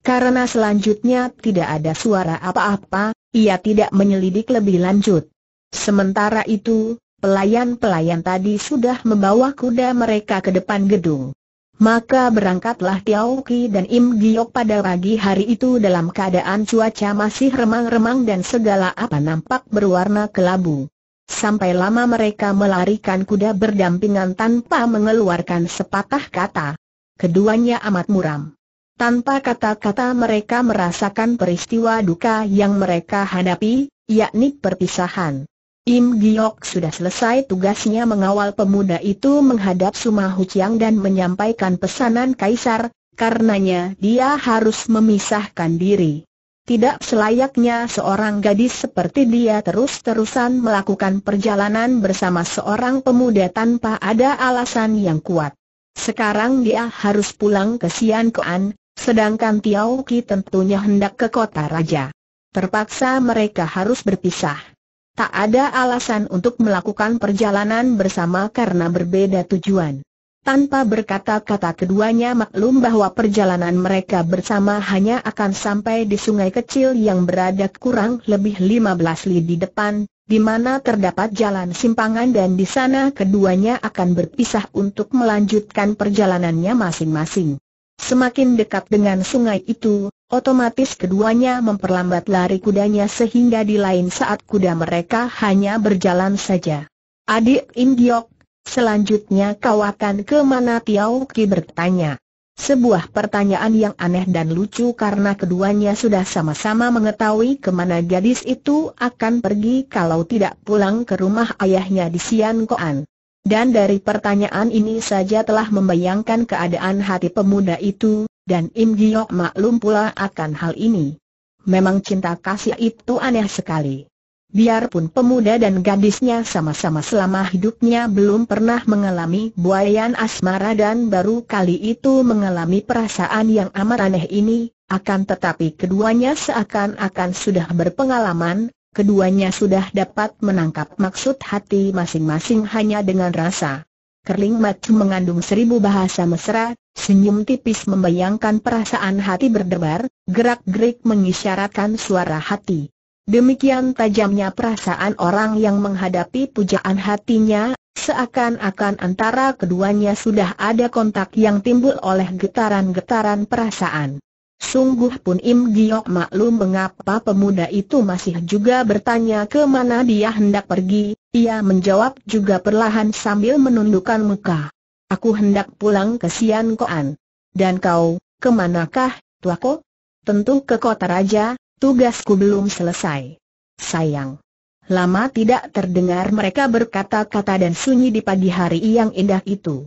Speaker 1: Karena selanjutnya tidak ada suara apa-apa, ia tidak menyelidik lebih lanjut. Sementara itu, pelayan-pelayan tadi sudah membawa kuda mereka ke depan gedung. Maka berangkatlah Tiao Ki dan Im Giok pada pagi hari itu dalam keadaan cuaca masih remang-remang dan segala apa nampak berwarna kelabu. Sampai lama mereka melarikan kuda berdampingan tanpa mengeluarkan sepatah kata keduanya amat muram. Tanpa kata-kata mereka merasakan peristiwa duka yang mereka hadapi, yakni perpisahan. Im Giok sudah selesai tugasnya mengawal pemuda itu menghadap Sumahu Chiang dan menyampaikan pesanan Kaisar, karenanya dia harus memisahkan diri. Tidak selayaknya seorang gadis seperti dia terus-terusan melakukan perjalanan bersama seorang pemuda tanpa ada alasan yang kuat. Sekarang dia harus pulang ke Sian Koan, sedangkan Tiao Ki tentunya hendak ke kota raja. Terpaksa mereka harus berpisah. Tak ada alasan untuk melakukan perjalanan bersama karena berbeda tujuan. Tanpa berkata-kata keduanya maklum bahwa perjalanan mereka bersama hanya akan sampai di sungai kecil yang berada kurang lebih 15 li di depan, di mana terdapat jalan simpangan dan di sana keduanya akan berpisah untuk melanjutkan perjalanannya masing-masing. Semakin dekat dengan sungai itu, otomatis keduanya memperlambat lari kudanya sehingga di lain saat kuda mereka hanya berjalan saja. Adik Indiok, selanjutnya kau akan ke mana Tiau Ki bertanya. Sebuah pertanyaan yang aneh dan lucu karena keduanya sudah sama-sama mengetahui kemana gadis itu akan pergi kalau tidak pulang ke rumah ayahnya di Sian Koan. Dan dari pertanyaan ini saja telah membayangkan keadaan hati pemuda itu, dan Im Giok maklum pula akan hal ini. Memang cinta kasih itu aneh sekali. Biarpun pemuda dan gadisnya sama-sama selama hidupnya belum pernah mengalami buayan asmara dan baru kali itu mengalami perasaan yang amat aneh ini, akan tetapi keduanya seakan-akan sudah berpengalaman, keduanya sudah dapat menangkap maksud hati masing-masing hanya dengan rasa. Kerling macu mengandung seribu bahasa mesra, senyum tipis membayangkan perasaan hati berdebar, gerak-gerik mengisyaratkan suara hati. Demikian tajamnya perasaan orang yang menghadapi pujaan hatinya, seakan-akan antara keduanya sudah ada kontak yang timbul oleh getaran-getaran perasaan. Sungguh pun Im Giok maklum mengapa pemuda itu masih juga bertanya ke mana dia hendak pergi, ia menjawab juga perlahan sambil menundukkan muka. Aku hendak pulang ke Sian Koan. Dan kau, kemanakah, tuako? Tentu ke kota raja, Tugasku belum selesai. Sayang. Lama tidak terdengar mereka berkata-kata dan sunyi di pagi hari yang indah itu.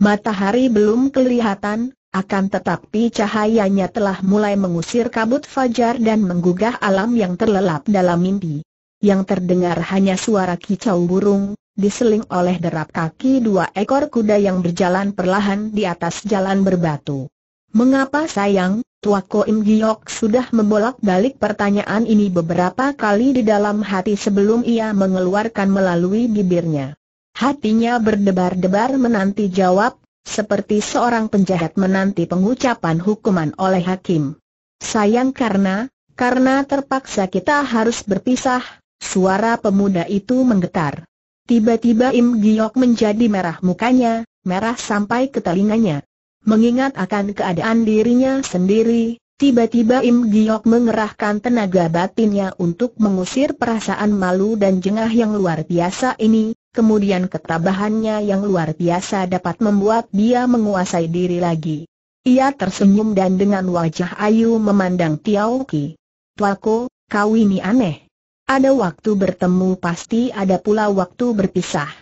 Speaker 1: Matahari belum kelihatan, akan tetapi cahayanya telah mulai mengusir kabut fajar dan menggugah alam yang terlelap dalam mimpi. Yang terdengar hanya suara kicau burung, diseling oleh derap kaki dua ekor kuda yang berjalan perlahan di atas jalan berbatu. Mengapa sayang? Tua Im Giok sudah membolak-balik pertanyaan ini beberapa kali di dalam hati sebelum ia mengeluarkan melalui bibirnya. Hatinya berdebar-debar menanti jawab, seperti seorang penjahat menanti pengucapan hukuman oleh hakim. Sayang karena, karena terpaksa kita harus berpisah, suara pemuda itu menggetar. Tiba-tiba Im Giok menjadi merah mukanya, merah sampai ke telinganya. Mengingat akan keadaan dirinya sendiri, tiba-tiba Im Giok mengerahkan tenaga batinnya untuk mengusir perasaan malu dan jengah yang luar biasa ini, kemudian ketabahannya yang luar biasa dapat membuat dia menguasai diri lagi. Ia tersenyum dan dengan wajah ayu memandang Tiao Ki. Tuaku, kau ini aneh. Ada waktu bertemu pasti ada pula waktu berpisah.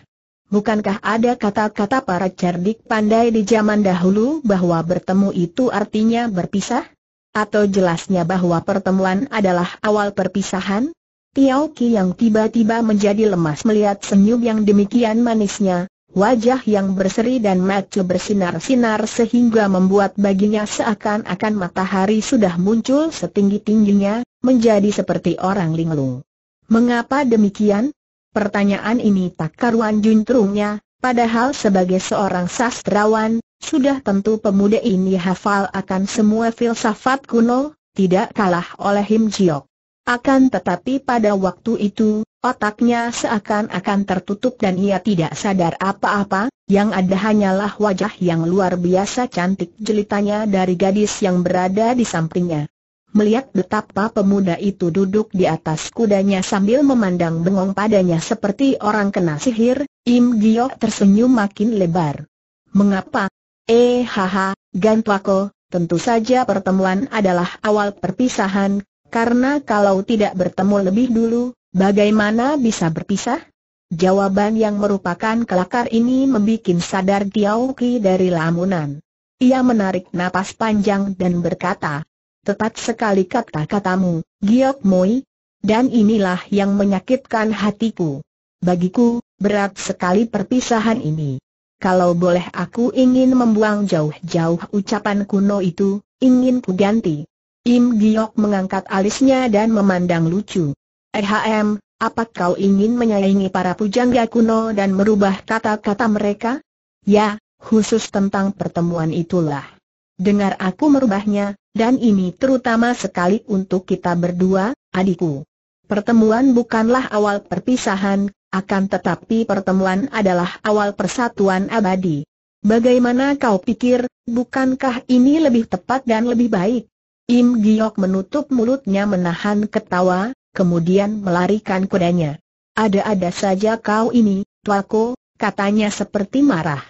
Speaker 1: Bukankah ada kata-kata para cerdik pandai di zaman dahulu bahwa bertemu itu artinya berpisah? Atau jelasnya bahwa pertemuan adalah awal perpisahan? Tiao Ki yang tiba-tiba menjadi lemas melihat senyum yang demikian manisnya, wajah yang berseri dan mata bersinar-sinar sehingga membuat baginya seakan-akan matahari sudah muncul setinggi-tingginya, menjadi seperti orang linglung. Mengapa demikian? Pertanyaan ini tak karuan juntrungnya, padahal sebagai seorang sastrawan, sudah tentu pemuda ini hafal akan semua filsafat kuno, tidak kalah oleh Him Jiok. Akan tetapi pada waktu itu, otaknya seakan-akan tertutup dan ia tidak sadar apa-apa, yang ada hanyalah wajah yang luar biasa cantik jelitanya dari gadis yang berada di sampingnya melihat betapa pemuda itu duduk di atas kudanya sambil memandang bengong padanya seperti orang kena sihir, Im Giok tersenyum makin lebar. Mengapa? Eh haha, Gantwako, tentu saja pertemuan adalah awal perpisahan, karena kalau tidak bertemu lebih dulu, bagaimana bisa berpisah? Jawaban yang merupakan kelakar ini membuat sadar Tiauki Ki dari lamunan. Ia menarik napas panjang dan berkata, Tepat sekali kata-katamu, Giok Moi. Dan inilah yang menyakitkan hatiku. Bagiku, berat sekali perpisahan ini. Kalau boleh aku ingin membuang jauh-jauh ucapan kuno itu, ingin ku ganti. Im Giok mengangkat alisnya dan memandang lucu. Ehm, apa kau ingin menyayangi para pujangga kuno dan merubah kata-kata mereka? Ya, khusus tentang pertemuan itulah. Dengar aku merubahnya, dan ini terutama sekali untuk kita berdua, adikku. Pertemuan bukanlah awal perpisahan, akan tetapi pertemuan adalah awal persatuan abadi. Bagaimana kau pikir, bukankah ini lebih tepat dan lebih baik? Im Giok menutup mulutnya menahan ketawa, kemudian melarikan kudanya. Ada-ada saja kau ini, tuaku, katanya seperti marah.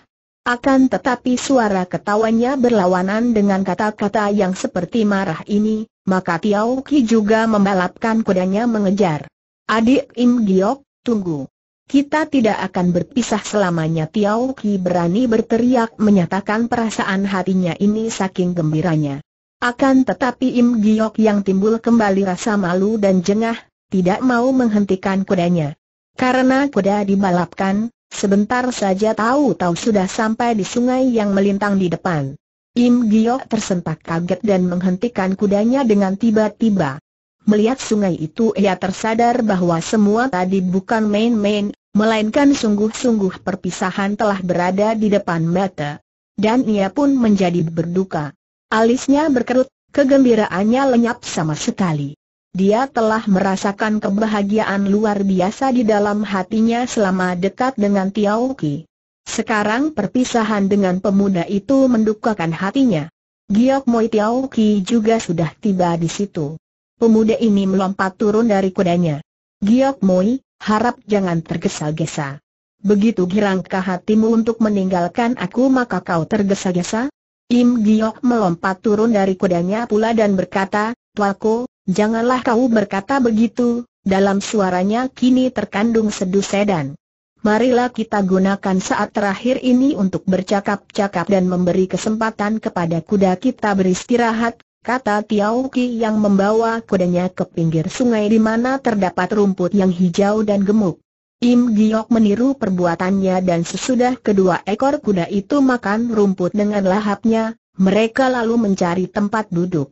Speaker 1: Akan tetapi suara ketawanya berlawanan dengan kata-kata yang seperti marah ini, maka Tiao Ki juga membalapkan kudanya mengejar. Adik Im Giok, tunggu. Kita tidak akan berpisah selamanya Tiao Ki berani berteriak menyatakan perasaan hatinya ini saking gembiranya. Akan tetapi Im Giok yang timbul kembali rasa malu dan jengah, tidak mau menghentikan kudanya. Karena kuda dibalapkan, Sebentar saja tahu-tahu sudah sampai di sungai yang melintang di depan. Im Giok tersentak kaget dan menghentikan kudanya dengan tiba-tiba. Melihat sungai itu ia tersadar bahwa semua tadi bukan main-main, melainkan sungguh-sungguh perpisahan telah berada di depan mata. Dan ia pun menjadi berduka. Alisnya berkerut, kegembiraannya lenyap sama sekali dia telah merasakan kebahagiaan luar biasa di dalam hatinya selama dekat dengan Tiao Ki. Sekarang perpisahan dengan pemuda itu mendukakan hatinya. Giok Moi Tiao Ki juga sudah tiba di situ. Pemuda ini melompat turun dari kudanya. Giok Moi, harap jangan tergesa-gesa. Begitu girangkah hatimu untuk meninggalkan aku maka kau tergesa-gesa? Im Giok melompat turun dari kudanya pula dan berkata, Tuaku, Janganlah kau berkata begitu, dalam suaranya kini terkandung seduh sedan. Marilah kita gunakan saat terakhir ini untuk bercakap-cakap dan memberi kesempatan kepada kuda kita beristirahat, kata Tiau Ki yang membawa kudanya ke pinggir sungai di mana terdapat rumput yang hijau dan gemuk. Im Giok meniru perbuatannya dan sesudah kedua ekor kuda itu makan rumput dengan lahapnya, mereka lalu mencari tempat duduk.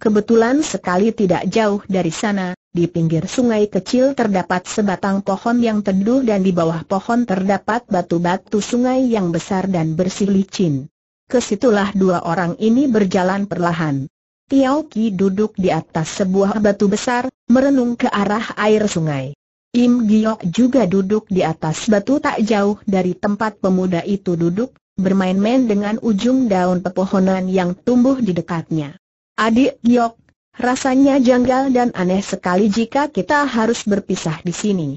Speaker 1: Kebetulan sekali tidak jauh dari sana, di pinggir sungai kecil terdapat sebatang pohon yang teduh dan di bawah pohon terdapat batu-batu sungai yang besar dan bersih licin. Kesitulah dua orang ini berjalan perlahan. Tiao Ki duduk di atas sebuah batu besar, merenung ke arah air sungai. Im Giok juga duduk di atas batu tak jauh dari tempat pemuda itu duduk, bermain-main dengan ujung daun pepohonan yang tumbuh di dekatnya. Adik Giok, rasanya janggal dan aneh sekali jika kita harus berpisah di sini.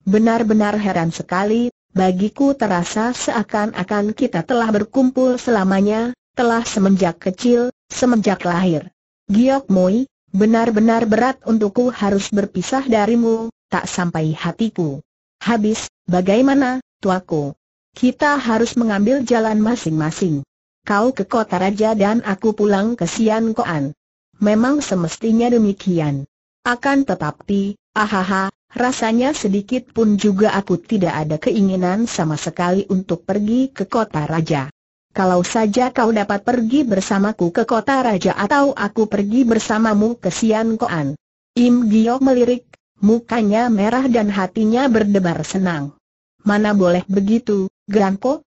Speaker 1: Benar-benar heran sekali, bagiku terasa seakan-akan kita telah berkumpul selamanya, telah semenjak kecil, semenjak lahir. Giok Moi, benar-benar berat untukku harus berpisah darimu, tak sampai hatiku. Habis, bagaimana, tuaku? Kita harus mengambil jalan masing-masing kau ke kota raja dan aku pulang ke Sian Koan. Memang semestinya demikian. Akan tetapi, ahaha, rasanya sedikit pun juga aku tidak ada keinginan sama sekali untuk pergi ke kota raja. Kalau saja kau dapat pergi bersamaku ke kota raja atau aku pergi bersamamu ke Sian Koan. Im Gio melirik, mukanya merah dan hatinya berdebar senang. Mana boleh begitu, Ganko,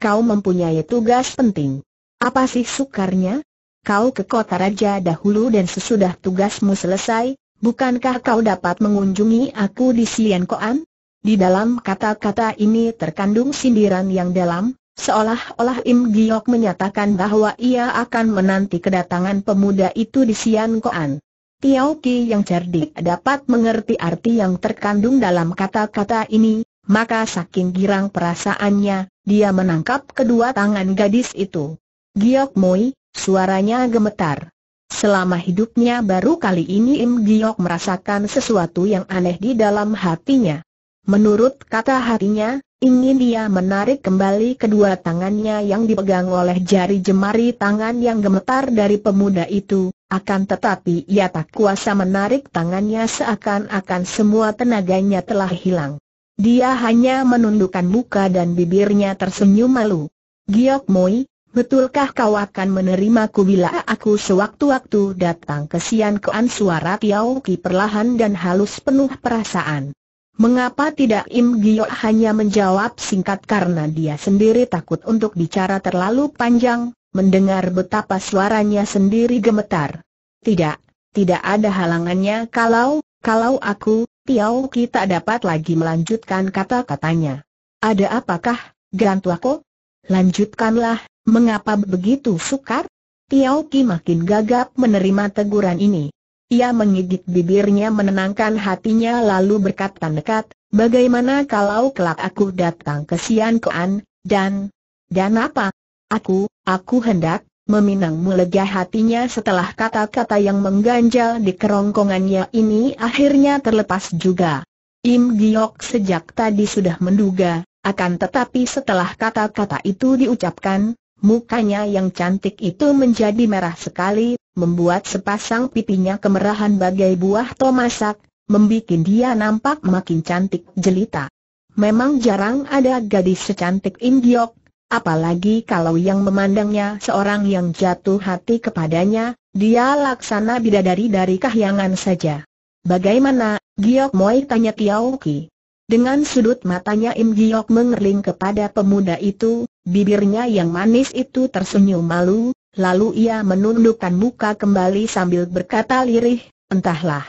Speaker 1: kau mempunyai tugas penting. Apa sih sukarnya? Kau ke kota raja dahulu dan sesudah tugasmu selesai, bukankah kau dapat mengunjungi aku di Sian Koan? Di dalam kata-kata ini terkandung sindiran yang dalam, Seolah-olah Im Giok menyatakan bahwa ia akan menanti kedatangan pemuda itu di Sian Koan. Tiao Ki yang cerdik dapat mengerti arti yang terkandung dalam kata-kata ini, maka saking girang perasaannya, dia menangkap kedua tangan gadis itu. Giok Moi, suaranya gemetar. Selama hidupnya baru kali ini Im Giok merasakan sesuatu yang aneh di dalam hatinya. Menurut kata hatinya, ingin dia menarik kembali kedua tangannya yang dipegang oleh jari jemari tangan yang gemetar dari pemuda itu, akan tetapi ia tak kuasa menarik tangannya seakan-akan semua tenaganya telah hilang. Dia hanya menundukkan muka dan bibirnya tersenyum malu. Giok Moi, betulkah kau akan menerimaku bila aku sewaktu-waktu datang ke Sian Kuan suara Tiao Ki perlahan dan halus penuh perasaan. Mengapa tidak Im Giok hanya menjawab singkat karena dia sendiri takut untuk bicara terlalu panjang, mendengar betapa suaranya sendiri gemetar. Tidak, tidak ada halangannya kalau, kalau aku, Tiau Ki tak dapat lagi melanjutkan kata-katanya. Ada apakah, Gantuako? Lanjutkanlah, mengapa begitu sukar? Tiau Ki makin gagap menerima teguran ini. Ia mengigit bibirnya menenangkan hatinya lalu berkata nekat, bagaimana kalau kelak aku datang ke Sian Koan, dan... Dan apa? Aku, aku hendak, Meminang melega hatinya setelah kata-kata yang mengganjal di kerongkongannya ini akhirnya terlepas juga. Im Giok sejak tadi sudah menduga, akan tetapi setelah kata-kata itu diucapkan, mukanya yang cantik itu menjadi merah sekali, membuat sepasang pipinya kemerahan bagai buah tomasak, membuat dia nampak makin cantik jelita. Memang jarang ada gadis secantik Im Giok Apalagi kalau yang memandangnya seorang yang jatuh hati kepadanya, dia laksana bidadari dari kahyangan saja. Bagaimana, Giok Moi tanya Tiao Ki. Dengan sudut matanya Im Giok mengerling kepada pemuda itu, bibirnya yang manis itu tersenyum malu, lalu ia menundukkan muka kembali sambil berkata lirih, entahlah.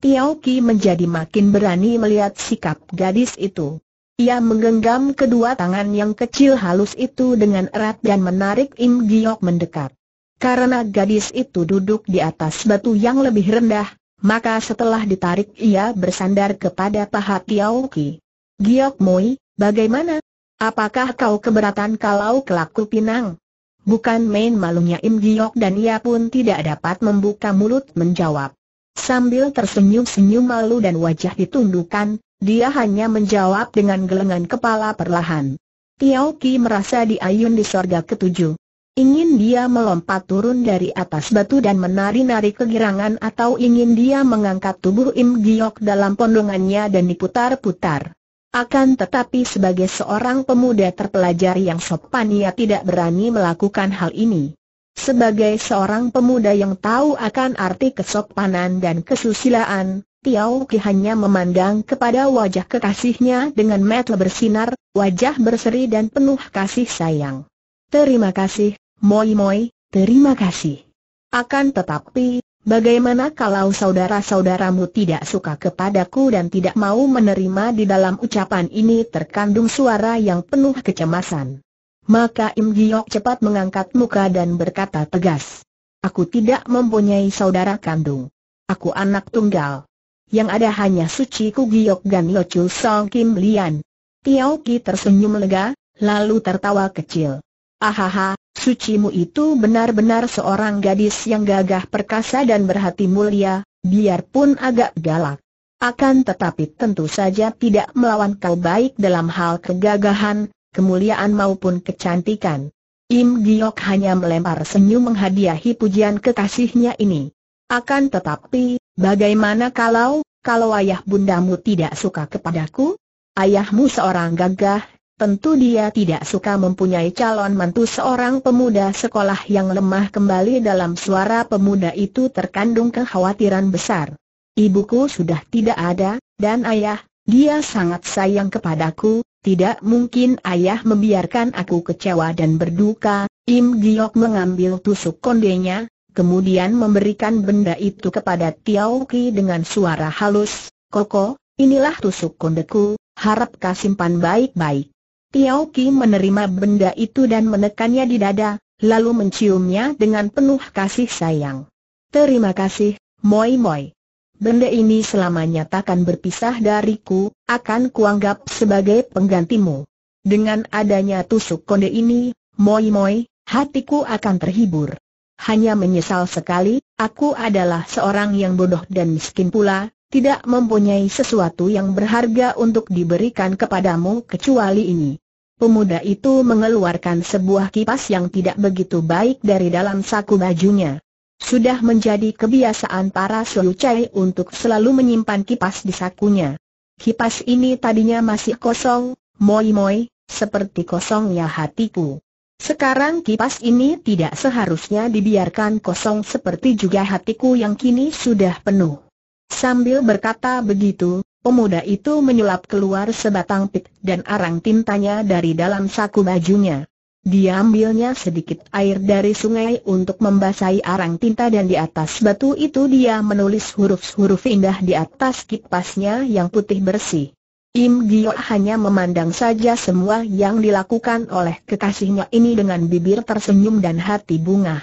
Speaker 1: Tiao Ki menjadi makin berani melihat sikap gadis itu. Ia menggenggam kedua tangan yang kecil halus itu dengan erat dan menarik Im Giok mendekat. Karena gadis itu duduk di atas batu yang lebih rendah, maka setelah ditarik ia bersandar kepada paha Tiao Ki. Giok Moi, bagaimana? Apakah kau keberatan kalau kelaku pinang? Bukan main malunya Im Giok dan ia pun tidak dapat membuka mulut menjawab. Sambil tersenyum-senyum malu dan wajah ditundukkan, dia hanya menjawab dengan gelengan kepala perlahan. Tiao Ki merasa diayun di sorga ketujuh. Ingin dia melompat turun dari atas batu dan menari-nari kegirangan atau ingin dia mengangkat tubuh Im Giok dalam pondongannya dan diputar-putar. Akan tetapi sebagai seorang pemuda terpelajar yang sopan ia tidak berani melakukan hal ini. Sebagai seorang pemuda yang tahu akan arti kesopanan dan kesusilaan, Tiao Ki hanya memandang kepada wajah kekasihnya dengan mata bersinar, wajah berseri dan penuh kasih sayang. Terima kasih, Moi Moi, terima kasih. Akan tetapi, bagaimana kalau saudara-saudaramu tidak suka kepadaku dan tidak mau menerima di dalam ucapan ini terkandung suara yang penuh kecemasan? Maka Im Giok cepat mengangkat muka dan berkata tegas. Aku tidak mempunyai saudara kandung. Aku anak tunggal yang ada hanya suci Giok dan Lo Song Kim Lian. Tiao Ki tersenyum lega, lalu tertawa kecil. Ahaha, mu itu benar-benar seorang gadis yang gagah perkasa dan berhati mulia, biarpun agak galak. Akan tetapi tentu saja tidak melawan kau baik dalam hal kegagahan, kemuliaan maupun kecantikan. Im Giok hanya melempar senyum menghadiahi pujian kekasihnya ini. Akan tetapi, Bagaimana kalau, kalau ayah bundamu tidak suka kepadaku? Ayahmu seorang gagah, tentu dia tidak suka mempunyai calon mantu seorang pemuda sekolah yang lemah kembali dalam suara pemuda itu terkandung kekhawatiran besar. Ibuku sudah tidak ada, dan ayah, dia sangat sayang kepadaku, tidak mungkin ayah membiarkan aku kecewa dan berduka, Im Giok mengambil tusuk kondenya, kemudian memberikan benda itu kepada Tiao Ki dengan suara halus, Koko, inilah tusuk kondeku, harap kau simpan baik-baik. Tiao Ki menerima benda itu dan menekannya di dada, lalu menciumnya dengan penuh kasih sayang. Terima kasih, Moi Moi. Benda ini selamanya takkan berpisah dariku, akan kuanggap sebagai penggantimu. Dengan adanya tusuk konde ini, Moi Moi, hatiku akan terhibur hanya menyesal sekali, aku adalah seorang yang bodoh dan miskin pula, tidak mempunyai sesuatu yang berharga untuk diberikan kepadamu kecuali ini. Pemuda itu mengeluarkan sebuah kipas yang tidak begitu baik dari dalam saku bajunya. Sudah menjadi kebiasaan para Chai untuk selalu menyimpan kipas di sakunya. Kipas ini tadinya masih kosong, moi-moi, seperti kosongnya hatiku. Sekarang kipas ini tidak seharusnya dibiarkan kosong seperti juga hatiku yang kini sudah penuh. Sambil berkata begitu, pemuda itu menyulap keluar sebatang pit dan arang tintanya dari dalam saku bajunya. Dia ambilnya sedikit air dari sungai untuk membasahi arang tinta dan di atas batu itu dia menulis huruf-huruf indah di atas kipasnya yang putih bersih. Im Gio hanya memandang saja semua yang dilakukan oleh kekasihnya ini dengan bibir tersenyum dan hati bunga.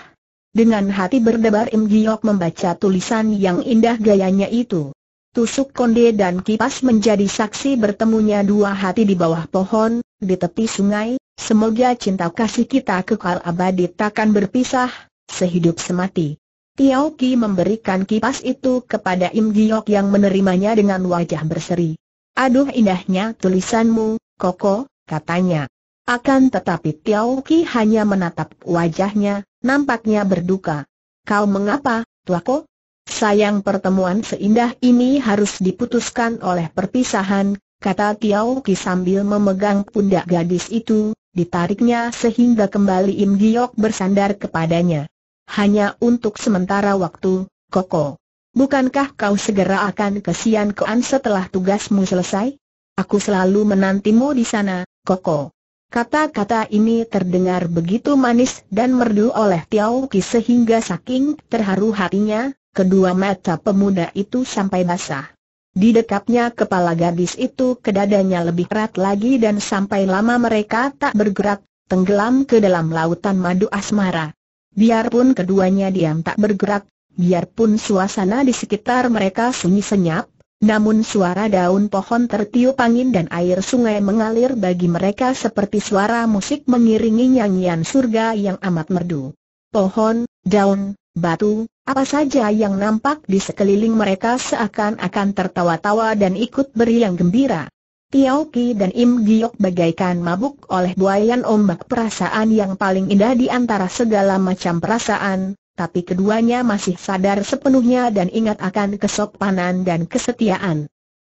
Speaker 1: Dengan hati berdebar Im Giok membaca tulisan yang indah gayanya itu. Tusuk konde dan kipas menjadi saksi bertemunya dua hati di bawah pohon, di tepi sungai, semoga cinta kasih kita kekal abadi takkan berpisah, sehidup semati. Tiao Ki memberikan kipas itu kepada Im Giok yang menerimanya dengan wajah berseri. Aduh indahnya tulisanmu, Koko, katanya. Akan tetapi Tiao Ki hanya menatap wajahnya, nampaknya berduka. Kau mengapa, Tuako? Sayang pertemuan seindah ini harus diputuskan oleh perpisahan, kata Tiao Ki sambil memegang pundak gadis itu, ditariknya sehingga kembali Im Giok bersandar kepadanya. Hanya untuk sementara waktu, Koko. Bukankah kau segera akan ke Sian setelah tugasmu selesai? Aku selalu menantimu di sana, Koko. Kata-kata ini terdengar begitu manis dan merdu oleh Tiao Ki sehingga saking terharu hatinya, kedua mata pemuda itu sampai basah. Di dekatnya kepala gadis itu kedadanya lebih erat lagi dan sampai lama mereka tak bergerak, tenggelam ke dalam lautan madu asmara. Biarpun keduanya diam tak bergerak, biarpun suasana di sekitar mereka sunyi senyap, namun suara daun pohon tertiup angin dan air sungai mengalir bagi mereka seperti suara musik mengiringi nyanyian surga yang amat merdu. Pohon, daun, batu, apa saja yang nampak di sekeliling mereka seakan-akan tertawa-tawa dan ikut beri yang gembira. Tiao Ki dan Im Giok bagaikan mabuk oleh buayan ombak perasaan yang paling indah di antara segala macam perasaan, tapi keduanya masih sadar sepenuhnya dan ingat akan kesopanan dan kesetiaan.